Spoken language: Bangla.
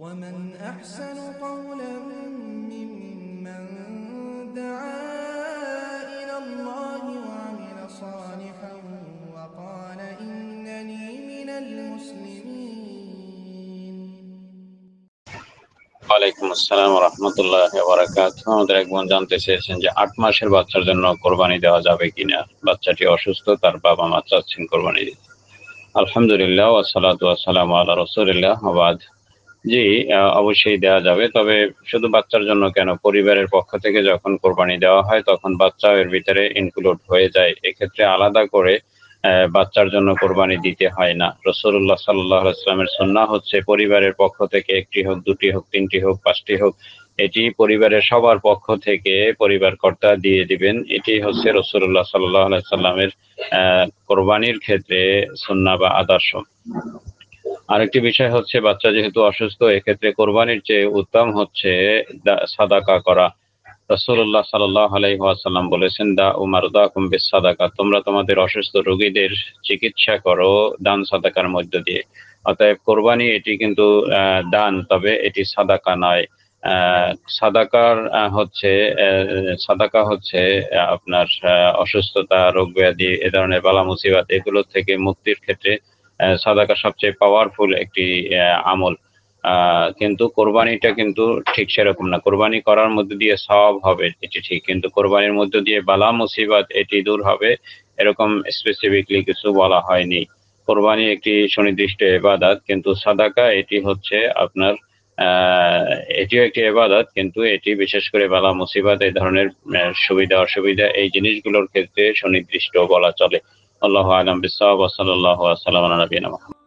ومن أحسن قولا ممن دعا إلى الله وعمل صالحا وقال إنني من المسلمين ওয়ালাইকুম আসসালাম রহমতুল্লাহ বারাকাত আমাদের একজন জানতে চেয়েছেন যে আট মাসের বাচ্চার জন্য কোরবানি দেওয়া যাবে কিনা বাচ্চাটি অসুস্থ তার বাবা মা চাচ্ছেন কোরবানি দিতে আলহামদুলিল্লাহ ওয়াসালাত আবাদ জি অবশ্যই দেওয়া যাবে তবে শুধু বাচ্চার জন্য কেন পরিবারের পক্ষ থেকে যখন কোরবানি দেওয়া হয় তখন বাচ্চা এর ভিতরে ইনক্লুড হয়ে যায় এক্ষেত্রে আলাদা করে বাচ্চার জন্য কোরবানি দিতে হয় না রসুল্লাহ সাল্লাহ ইসলামের সন্না হচ্ছে পরিবারের পক্ষ থেকে একটি হোক দুটি হোক তিনটি হোক পাঁচটি হোক এটি পরিবারের সবার পক্ষ থেকে পরিবার কর্তা দিয়ে দিবেন এটি হচ্ছে রসুল্লাহ সাল্লাহ সাল্লামের কোরবানির ক্ষেত্রে সন্না বা আদর্শ আরেকটি বিষয় হচ্ছে বাচ্চা যেহেতু অসুস্থ এক্ষেত্রে কোরবানির চেয়ে উত্তম হচ্ছে সাদাকা করা রসুল্লাহ সাল্লাহ আলাইহাসাল্লাম বলেছেন দা উমার দা কুম্বিস সাদাকা তোমরা তোমাদের অসুস্থ রোগীদের চিকিৎসা করো দান সাদাকার মধ্য দিয়ে অতএব কোরবানি এটি কিন্তু দান তবে এটি সাদাকা নয় সাদাকার হচ্ছে সাদাকা হচ্ছে আপনার অসুস্থতা রোগ ব্যাধি এ ধরনের বালা মুসিবাত এগুলো থেকে মুক্তির ক্ষেত্রে সাদাকা সবচেয়ে পাওয়ারফুল একটি আমল কিন্তু কোরবানিটা কিন্তু ঠিক সেরকম না কোরবানি করার মধ্যে দিয়ে সব হবে এটি ঠিক কিন্তু কোরবানির মধ্য দিয়ে বালা মুসিবত এটি দূর হবে এরকম স্পেসিফিকলি কিছু বলা হয়নি কোরবানি একটি সুনির্দিষ্ট এবাদাত কিন্তু সাদাকা এটি হচ্ছে আপনার এটিও একটি এবাদত কিন্তু এটি বিশেষ করে বালা মুসিবাত এই ধরনের সুবিধা অসুবিধা এই জিনিসগুলোর ক্ষেত্রে সুনির্দিষ্ট বলা চলে الله أعلم بالصواب وصلى الله وسلم على نبينا محمد